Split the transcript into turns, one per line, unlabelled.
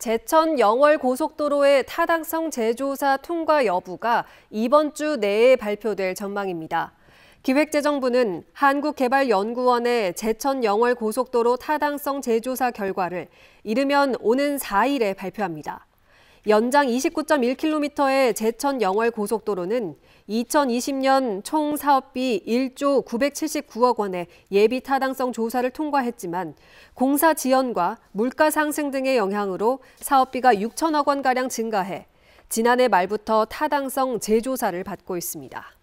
제천 영월 고속도로의 타당성 재조사 통과 여부가 이번 주 내에 발표될 전망입니다. 기획재정부는 한국개발연구원의 제천 영월 고속도로 타당성 재조사 결과를 이르면 오는 4일에 발표합니다. 연장 29.1km의 제천 영월 고속도로는 2020년 총 사업비 1조 979억 원의 예비 타당성 조사를 통과했지만 공사 지연과 물가 상승 등의 영향으로 사업비가 6천억 원가량 증가해 지난해 말부터 타당성 재조사를 받고 있습니다.